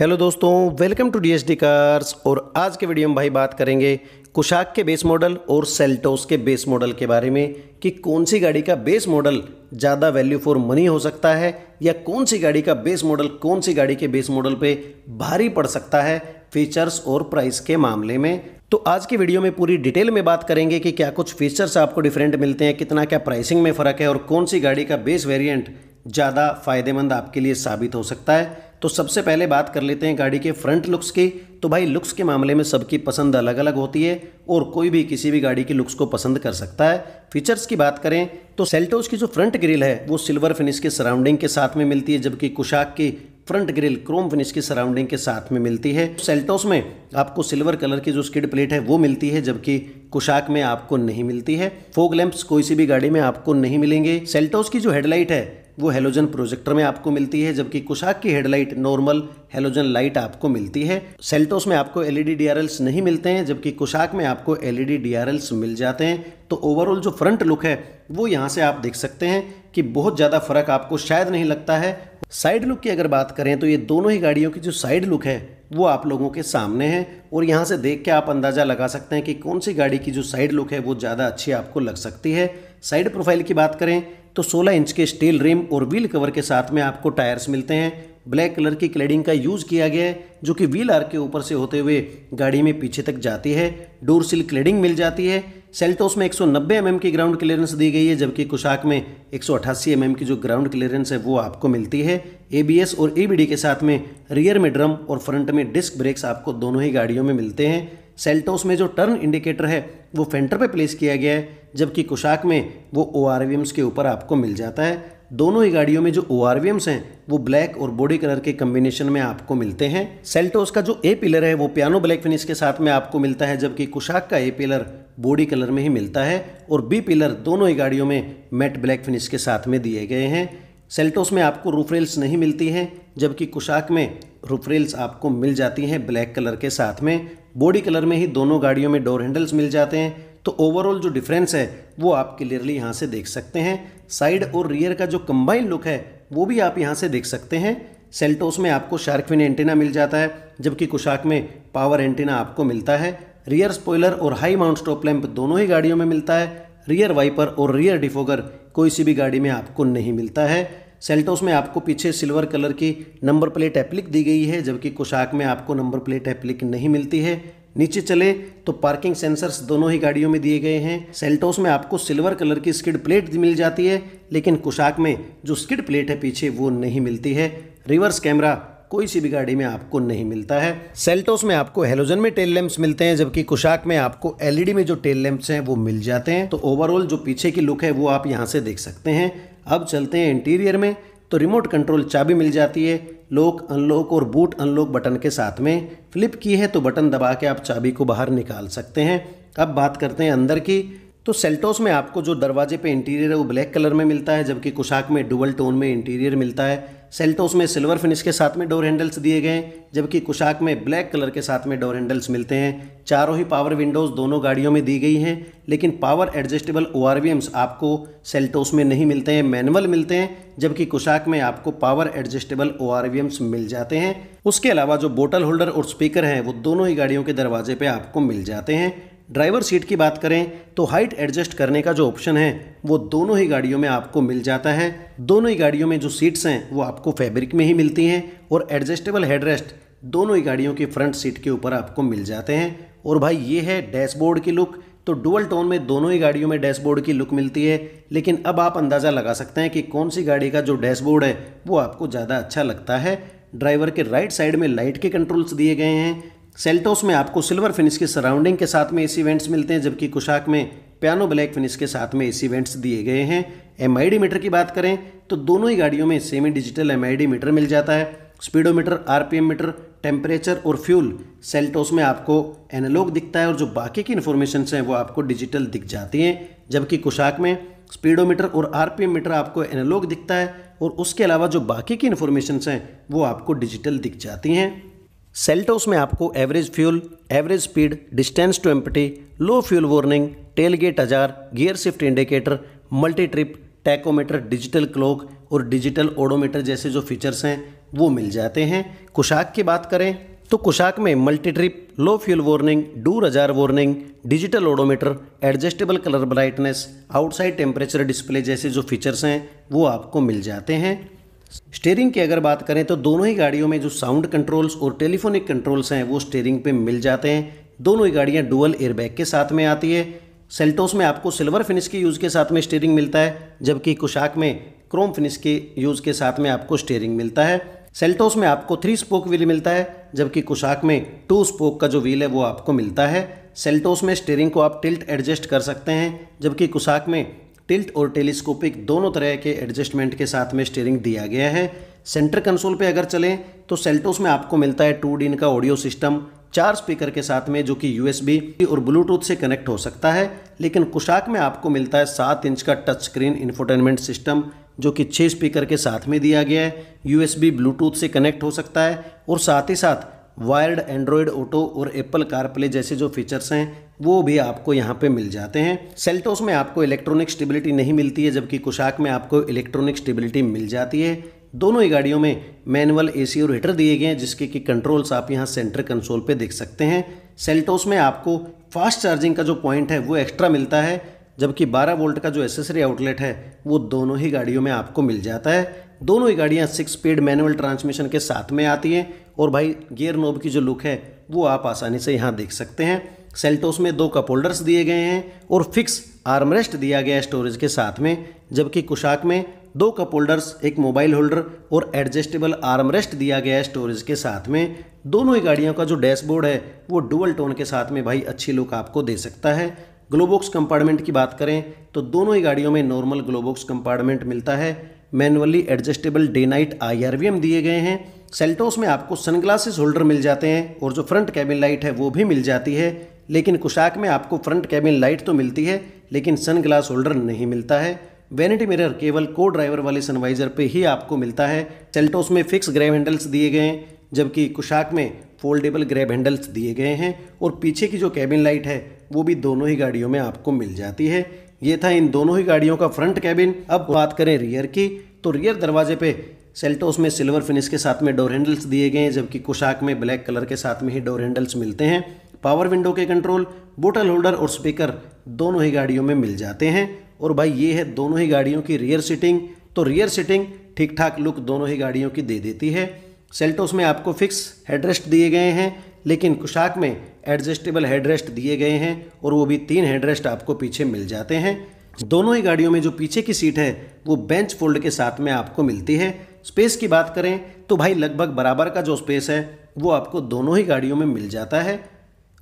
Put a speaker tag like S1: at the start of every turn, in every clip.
S1: hello दोस्तों welcome to D cars और आज के वीडियो में भाई बात करेंगे कुशाक के बेस मॉडल और सेल्टोस के बेस मॉडल के बारे में कि कौन सी गाड़ी का बेस मॉडल ज़्यादा वैल्यू फॉर मनी हो सकता है या कौन सी गाड़ी का बेस मॉडल कौन सी गाड़ी के बेस मॉडल पे भारी पड़ सकता है फीचर्स और प्राइस के मामले में तो आज की वीडियो में पूरी डिटेल में बात करेंगे कि क्या कुछ फीचर्स आपको डिफरेंट मिलते हैं कितना क्या प्राइसिंग में फ़र्क है और कौन सी गाड़ी का बेस वेरियंट ज़्यादा फायदेमंद आपके लिए साबित हो सकता है तो सबसे पहले बात कर लेते हैं गाड़ी के फ्रंट लुक्स की तो भाई लुक्स के मामले में सबकी पसंद अलग अलग होती है और कोई भी किसी भी गाड़ी के लुक्स को पसंद कर सकता है फीचर्स की बात करें तो सेल्टोस की जो फ्रंट ग्रिल है वो सिल्वर फिनिश के सराउंडिंग के साथ में मिलती है जबकि कुशाक की फ्रंट ग्रिल क्रोम फिनिश की सराउंडिंग के साथ में मिलती है सेल्टोस में आपको सिल्वर कलर की जो स्किड प्लेट है वो मिलती है जबकि कुशाक में आपको नहीं मिलती है फोग लैंप्स कोई सी भी गाड़ी में आपको नहीं मिलेंगे सेल्टोस की जो हेडलाइट है वो हेलोजन प्रोजेक्टर में आपको मिलती है जबकि कुशाक की हेडलाइट नॉर्मल हेलोजन लाइट आपको मिलती है सेल्टोस में आपको एलईडी डीआरएल्स नहीं मिलते हैं जबकि कुशाक में आपको एलईडी डीआरएल्स मिल जाते हैं तो ओवरऑल जो फ्रंट लुक है वो यहाँ से आप देख सकते हैं कि बहुत ज़्यादा फर्क आपको शायद नहीं लगता है साइड लुक की अगर बात करें तो ये दोनों ही गाड़ियों की जो साइड लुक है वो आप लोगों के सामने है और यहाँ से देख के आप अंदाज़ा लगा सकते हैं कि कौन सी गाड़ी की जो साइड लुक है वो ज़्यादा अच्छी आपको लग सकती है साइड प्रोफाइल की बात करें तो 16 इंच के स्टील रिम और व्हील कवर के साथ में आपको टायर्स मिलते हैं ब्लैक कलर की क्लेडिंग का यूज़ किया गया है जो कि व्हील आर के ऊपर से होते हुए गाड़ी में पीछे तक जाती है डोर सिल क्लेडिंग मिल जाती है सेल्टोस में 190 mm की ग्राउंड क्लियरेंस दी गई है जबकि कुशाक में 188 mm की जो ग्राउंड क्लियरेंस है वो आपको मिलती है एबीएस और ईबीडी के साथ में रियर में ड्रम और फ्रंट में डिस्क ब्रेक्स आपको दोनों ही गाड़ियों में मिलते हैं सेल्टोस में जो टर्न इंडिकेटर है वो फेंटर पे प्लेस किया गया है जबकि कुशाक में वो ओ के ऊपर आपको मिल जाता है दोनों ही गाड़ियों में जो ओ हैं वो ब्लैक और बॉडी कलर के कम्बिनेशन में आपको मिलते हैं सेल्टोस का जो ए पिलर है वो पियानो ब्लैक फिनिश के साथ में आपको मिलता है जबकि कुशाक का ए पिलर बॉडी कलर में ही मिलता है और बी पिलर दोनों ही गाड़ियों में मेट ब्लैक फिनिश के साथ में दिए गए हैं सेल्टोस में आपको रूफ रेल्स नहीं मिलती हैं जबकि कुशाक में रूफ रेल्स आपको मिल जाती हैं ब्लैक कलर के साथ में बॉडी कलर में ही दोनों गाड़ियों में डोर हैंडल्स मिल जाते हैं तो ओवरऑल जो डिफरेंस है वो आप क्लियरली यहाँ से देख सकते हैं साइड और रियर का जो कंबाइंड लुक है वो भी आप यहाँ से देख सकते हैं सेल्टोस में आपको शार्कविन एंटीना मिल जाता है जबकि कुशाक में पावर एंटीना आपको मिलता है रियर स्पॉयलर और हाई माउंट स्टॉप लैंप दोनों ही गाड़ियों में मिलता है रियर वाइपर और रियर डिफोगर कोई सी भी गाड़ी में आपको नहीं मिलता है सेल्टोस में आपको पीछे सिल्वर कलर की नंबर प्लेट एप्लिक दी गई है जबकि कुशाक में आपको नंबर प्लेट एप्लिक नहीं मिलती है नीचे चले तो पार्किंग सेंसर्स दोनों ही गाड़ियों में दिए गए हैं सेल्टोस में आपको सिल्वर कलर की स्किड प्लेट मिल जाती है लेकिन कुशाक में जो स्किड प्लेट है पीछे वो नहीं मिलती है रिवर्स कैमरा कोई सी भी गाड़ी में आपको नहीं मिलता है सेल्टोस में आपको हेलोजन में टेल लैंप्स मिलते हैं जबकि कुशाक में आपको एलईडी e में जो टेल लैम्प्स हैं वो मिल जाते हैं तो ओवरऑल जो पीछे की लुक है वो आप यहाँ से देख सकते हैं अब चलते हैं इंटीरियर में तो रिमोट कंट्रोल चाबी मिल जाती है लॉक अनलॉक और बूट अनलॉक बटन के साथ में फ्लिप की है तो बटन दबा के आप चाबी को बाहर निकाल सकते हैं अब बात करते हैं अंदर की तो सेल्टोस में आपको जो दरवाजे पे इंटीरियर है वो ब्लैक कलर में मिलता है जबकि कुशाक में डुबल टोन में इंटीरियर मिलता है सेल्टोस तो में सिल्वर फिनिश के साथ में डोर हैंडल्स दिए गए जबकि कुशाक में ब्लैक कलर के साथ में डोर हैंडल्स मिलते हैं चारों ही पावर विंडोज़ दोनों गाड़ियों में दी गई हैं लेकिन पावर एडजस्टेबल ओ आपको सेल्टोस तो में नहीं मिलते हैं मैनुअल मिलते हैं जबकि कुशाक में आपको पावर एडजस्टेबल ओ मिल जाते हैं उसके अलावा जो बोटल होल्डर और स्पीकर हैं वो दोनों ही गाड़ियों के दरवाजे पर आपको मिल जाते हैं ड्राइवर सीट की बात करें तो हाइट एडजस्ट करने का जो ऑप्शन है वो दोनों ही गाड़ियों में आपको मिल जाता है दोनों ही गाड़ियों में जो सीट्स हैं वो आपको फैब्रिक में ही मिलती हैं और एडजस्टेबल हेडरेस्ट दोनों ही गाड़ियों की फ्रंट सीट के ऊपर आपको मिल जाते हैं और भाई ये है डैशबोर्ड की लुक तो डुअल टोन में दोनों ही गाड़ियों में डैशबोर्ड की लुक मिलती है लेकिन अब आप अंदाज़ा लगा सकते हैं कि कौन सी गाड़ी का जो डैशबोर्ड है वो आपको ज़्यादा अच्छा लगता है ड्राइवर के राइट साइड में लाइट के कंट्रोल्स दिए गए हैं सेल्टोस में आपको सिल्वर फिनिश की सराउंडिंग के साथ में एसी इवेंट्स मिलते हैं जबकि कुशाक में पियानो ब्लैक फिनिश के साथ में एसी इवेंट्स दिए गए हैं एम मीटर की बात करें तो दोनों ही गाड़ियों में सेमी डिजिटल एम मीटर मिल जाता है स्पीडोमीटर आरपीएम मीटर टेम्परेचर और फ्यूल सेल्टोस में आपको एनालॉग दिखता है और जो बाकी की इन्फॉर्मेशन हैं वो आपको डिजिटल दिख जाती हैं जबकि कुशाक में स्पीडोमीटर और आरपीएम मीटर आपको एनालॉग दिखता है और उसके अलावा जो बाकी की इन्फॉर्मेशन हैं वो आपको डिजिटल दिख जाती हैं सेल्टोस में आपको average fuel average speed distance to empty low fuel warning tailgate ajar gear shift indicator multi trip tachometer digital clock और डिजिटल ओडोमीटर जैसे जो फीचर्स हैं वो मिल जाते हैं कुशाक की बात करें तो कुशाक में multi trip low fuel warning door ajar warning digital odometer adjustable colour brightness outside temperature display जैसे जो फीचर्स हैं वो आपको मिल जाते हैं स्टेयरिंग की अगर बात करें तो दोनों ही गाड़ियों में जो साउंड कंट्रोल्स और टेलीफोनिक कंट्रोल्स हैं वो स्टेयरिंग पे मिल जाते हैं दोनों ही गाड़ियाँ डुअल एयरबैग के साथ में आती है सेल्टोस में आपको सिल्वर फिनिश के यूज़ के साथ में स्टेयरिंग मिलता है जबकि कुशाक में क्रोम फिनिश के यूज़ के साथ में आपको स्टेयरिंग मिलता है सेल्टोस में आपको थ्री स्पोक व्हील मिलता है जबकि कुशाक में टू स्पोक का जो व्हील है वो आपको मिलता है सेल्टोस में स्टेयरिंग को आप टिल्ट एडजस्ट कर सकते हैं जबकि कुशाक में टिल्ट और टेलीस्कोपिक दोनों तरह के एडजस्टमेंट के साथ में स्टेयरिंग दिया गया है सेंटर कंसोल पे अगर चलें तो सेल्टोस में आपको मिलता है टू डी का ऑडियो सिस्टम चार स्पीकर के साथ में जो कि यूएसबी और ब्लूटूथ से कनेक्ट हो सकता है लेकिन कुशाक में आपको मिलता है सात इंच का टच स्क्रीन इन्फोटेनमेंट सिस्टम जो कि छः स्पीकर के साथ में दिया गया है यू ब्लूटूथ से कनेक्ट हो सकता है और साथ ही साथ वायर्ड एंड्रॉयड ऑटो और एप्पल कारप्ले जैसे जो फीचर्स हैं वो भी आपको यहाँ पे मिल जाते हैं सेल्टोस में आपको इलेक्ट्रॉनिक स्टेबिलिटी नहीं मिलती है जबकि कुशाक में आपको इलेक्ट्रॉनिक स्टेबिलिटी मिल जाती है दोनों ही गाड़ियों में मैनुअल एसी और हीटर दिए गए हैं जिसके कि कंट्रोल्स आप यहाँ सेंटर कंसोल पे देख सकते हैं सेल्टोस में आपको फास्ट चार्जिंग का जो पॉइंट है वो एक्स्ट्रा मिलता है जबकि 12 वोल्ट का जो एसेसरी आउटलेट है वो दोनों ही गाड़ियों में आपको मिल जाता है दोनों ही गाड़ियाँ सिक्स स्पीड मैनुअल ट्रांसमिशन के साथ में आती हैं और भाई गियर नोब की जो लुक है वो आप आसानी से यहाँ देख सकते हैं सेल्टोस में दो कप होल्डर्स दिए गए हैं और फिक्स आर्मरेस्ट दिया गया स्टोरेज के साथ में जबकि कुशाक में दो कप होल्डर्स एक मोबाइल होल्डर और एडजस्टेबल आर्मरेस्ट दिया गया है स्टोरेज के साथ में दोनों ही गाड़ियों का जो डैशबोर्ड है वो डुअल टोन के साथ में भाई अच्छी लुक आपको दे सकता है ग्लोबॉक्स कंपार्टमेंट की बात करें तो दोनों ही गाड़ियों में नॉर्मल ग्लोबॉक्स कंपार्टमेंट मिलता है मैनुअली एडजस्टेबल डे नाइट आई दिए गए हैं सेल्टोस में आपको सनग्लासेस होल्डर मिल जाते हैं और जो फ्रंट कैबिन लाइट है वो भी मिल जाती है लेकिन कुशाक में आपको फ्रंट कैबिन लाइट तो मिलती है लेकिन सन ग्लास होल्डर नहीं मिलता है वैनिटी मिरर केवल को ड्राइवर वाले सनवाइजर पे ही आपको मिलता है सेल्टोस में फिक्स ग्रैब हैंडल्स दिए गए हैं जबकि कुशाक में फोल्डेबल ग्रैब हैंडल्स दिए गए हैं और पीछे की जो कैबिन लाइट है वो भी दोनों ही गाड़ियों में आपको मिल जाती है ये था इन दोनों ही गाड़ियों का फ्रंट कैबिन अब बात करें रियर की तो रियर दरवाजे पे सेल्टोस में सिल्वर फिनिश के साथ में डोर हैंडल्स दिए गए हैं जबकि कुशाक में ब्लैक कलर के साथ में ही डोर हैंडल्स मिलते हैं पावर विंडो के कंट्रोल बोटल होल्डर और स्पीकर दोनों ही गाड़ियों में मिल जाते हैं और भाई ये है दोनों ही गाड़ियों की रियर सीटिंग तो रियर सीटिंग ठीक ठाक लुक दोनों ही गाड़ियों की दे देती है सेल्टोस में आपको फिक्स हेडरेस्ट दिए गए हैं लेकिन कुशाक में एडजस्टेबल हेडरेस्ट दिए गए हैं और वो भी तीन हेडरेस्ट आपको पीछे मिल जाते हैं दोनों ही गाड़ियों में जो पीछे की सीट है वो बेंच फोल्ड के साथ में आपको मिलती है स्पेस की बात करें तो भाई लगभग बराबर का जो स्पेस है वो आपको दोनों ही गाड़ियों में मिल जाता है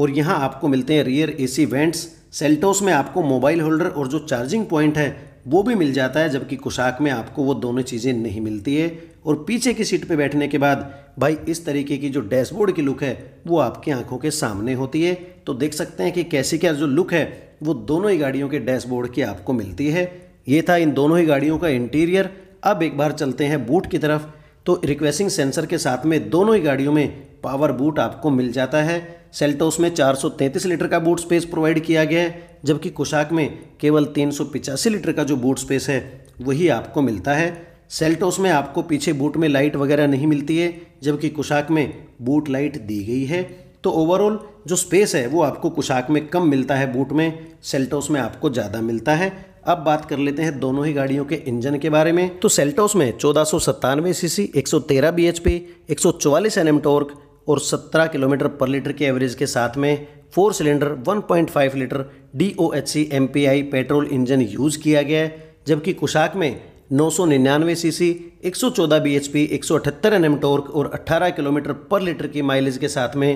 S1: और यहाँ आपको मिलते हैं rear A C vents Seltos में आपको मोबाइल होल्डर और जो चार्जिंग पॉइंट है वो भी मिल जाता है जबकि कुशाक में आपको वो दोनों चीज़ें नहीं मिलती है और पीछे की सीट पे बैठने के बाद भाई इस तरीके की जो डैशबोर्ड की लुक है वो आपकी आंखों के सामने होती है तो देख सकते हैं कि कैसी क्या जो लुक है वो दोनों ही गाड़ियों के डैशबोर्ड की आपको मिलती है ये था इन दोनों ही गाड़ियों का इंटीरियर अब एक बार चलते हैं बूट की तरफ तो रिक्वेसिंग सेंसर के साथ में दोनों ही गाड़ियों में पावर बूट आपको मिल जाता है सेल्टोस में 433 लीटर का बूट स्पेस प्रोवाइड किया गया है जबकि कुशाक में केवल तीन लीटर का जो बूट स्पेस है वही आपको मिलता है सेल्टोस में आपको पीछे बूट में लाइट वगैरह नहीं मिलती है जबकि कुशाक में बूट लाइट दी गई है तो ओवरऑल जो स्पेस है वो आपको कुशाक में कम मिलता है बूट में सेल्टोस में आपको ज़्यादा मिलता है अब बात कर लेते हैं दोनों ही गाड़ियों के इंजन के बारे में तो सेल्टोस में चौदह सौ सत्तानवे सी सी एक सौ तेरह बी एच पी एक सौ चौवालीस एन एम टॉर्क और 17 किलोमीटर पर लीटर के एवरेज के साथ में four cylinder 1.5 litre D O H C M P I petrol engine use किया गया है जबकि कुशाक में नौ सौ निन्यानवे सी सी एक सौ चौदह बी एच पी एक सौ अठहत्तर एन एम टॉर्क और अट्ठारह किलोमीटर पर लीटर की माइलेज के साथ में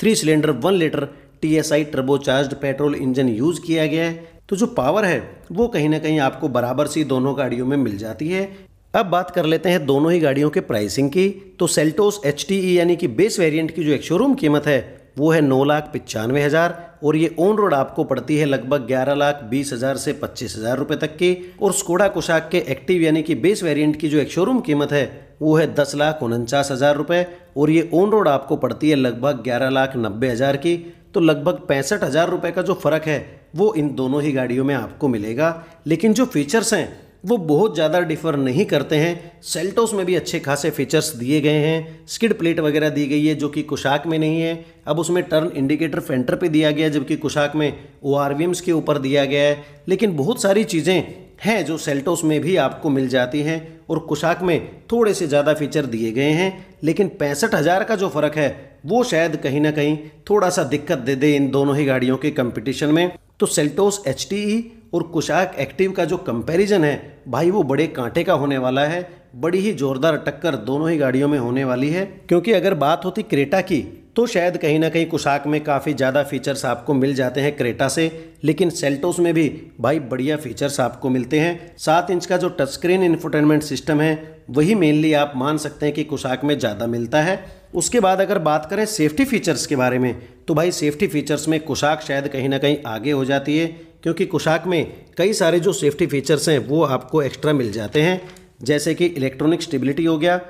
S1: three cylinder one litre T S I turbocharge petrol engine use किया गया है तो जो पावर है वो कहीं ना कहीं आपको बराबर सी दोनों गाड़ियों में मिल जाती है अब बात कर लेते हैं दोनों ही गाड़ियों के प्राइसिंग की तो सेल्टोस एच e यानी कि बेस वेरिएंट की जो एक शोरूम कीमत है वो है नौ लाख पचानवे हज़ार और ये ऑन रोड आपको पड़ती है लगभग ग्यारह लाख बीस हज़ार से पच्चीस हज़ार रुपये तक की और स्कोडा कुशाक के एक्टिव यानी कि बेस वेरिएंट की जो एक शोरूम कीमत है वो है दस लाख उनचास हज़ार रुपये और ये ऑन रोड आपको पड़ती है लगभग ग्यारह लाख नब्बे हज़ार की तो लगभग पैंसठ हज़ार रुपये का जो फ़र्क है वो इन दोनों ही गाड़ियों में आपको मिलेगा लेकिन जो फीचर्स हैं वो बहुत ज़्यादा डिफर नहीं करते हैं सेल्टोस में भी अच्छे खासे फीचर्स दिए गए हैं स्किड प्लेट वगैरह दी गई है जो कि कुशाक में नहीं है अब उसमें टर्न इंडिकेटर फेंटर पे दिया गया जबकि कुशाक में ओ के ऊपर दिया गया है लेकिन बहुत सारी चीज़ें हैं जो सेल्टोस में भी आपको मिल जाती हैं और कुशाक में थोड़े से ज़्यादा फीचर दिए गए हैं लेकिन पैंसठ हज़ार का जो फ़र्क है वो शायद कहीं ना कहीं थोड़ा सा दिक्कत दे दे इन दोनों ही गाड़ियों के कंपटीशन में तो सेल्टोस एच e और कुशाक एक्टिव का जो कंपैरिजन है भाई वो बड़े कांटे का होने वाला है बड़ी ही जोरदार टक्कर दोनों ही गाड़ियों में होने वाली है क्योंकि अगर बात होती क्रेटा की तो शायद कहीं ना कहीं कुशाक में काफ़ी ज़्यादा फीचर्स आपको मिल जाते हैं क्रेटा से लेकिन सेल्टोस में भी भाई बढ़िया फीचर्स आपको मिलते हैं सात इंच का जो टच स्क्रीन इन्फोटेनमेंट सिस्टम है वही मेनली आप मान सकते हैं कि कुशाक में ज़्यादा मिलता है उसके बाद अगर बात करें सेफ्टी फीचर्स के बारे में तो भाई सेफ्टी फीचर्स में कुशाक शायद कहीं ना कहीं आगे हो जाती है क्योंकि कुशाक में कई सारे जो सेफ्टी फीचर्स हैं वो आपको एक्स्ट्रा मिल जाते हैं जैसे कि इलेक्ट्रॉनिक स्टेबिलिटी हो गया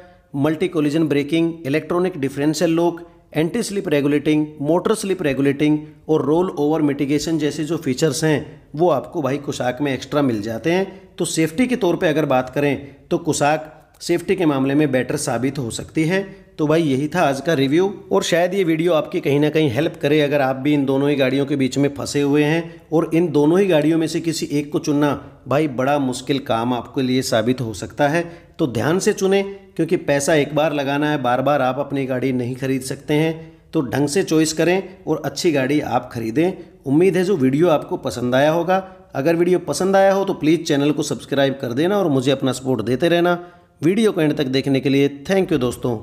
S1: multi collision braking electronic differential lock anti slip regulating motor slip regulating और रोल ओवर मिटिगेशन जैसे जो फीचर्स हैं वो आपको भाई कुशाक में एक्स्ट्रा मिल जाते हैं तो सेफ्टी के तौर पर अगर बात करें तो कुशाक सेफ्टी के मामले में बेटर साबित हो सकती है तो भाई यही था आज का रिव्यू और शायद ये वीडियो आपकी कहीं ना कहीं हेल्प करे अगर आप भी इन दोनों ही गाड़ियों के बीच में फंसे हुए हैं और इन दोनों ही गाड़ियों में से किसी एक को चुनना भाई बड़ा मुश्किल काम आपके लिए साबित हो सकता है तो ध्यान से चुने क्योंकि पैसा एक बार लगाना है बार बार आप अपनी गाड़ी नहीं खरीद सकते हैं तो ढंग से चॉइस करें और अच्छी गाड़ी आप खरीदें उम्मीद है जो वीडियो आपको पसंद आया होगा अगर वीडियो पसंद आया हो तो प्लीज़ चैनल को सब्सक्राइब कर देना और मुझे अपना सपोर्ट देते रहना वीडियो को एंड तक देखने के लिए थैंक यू दोस्तों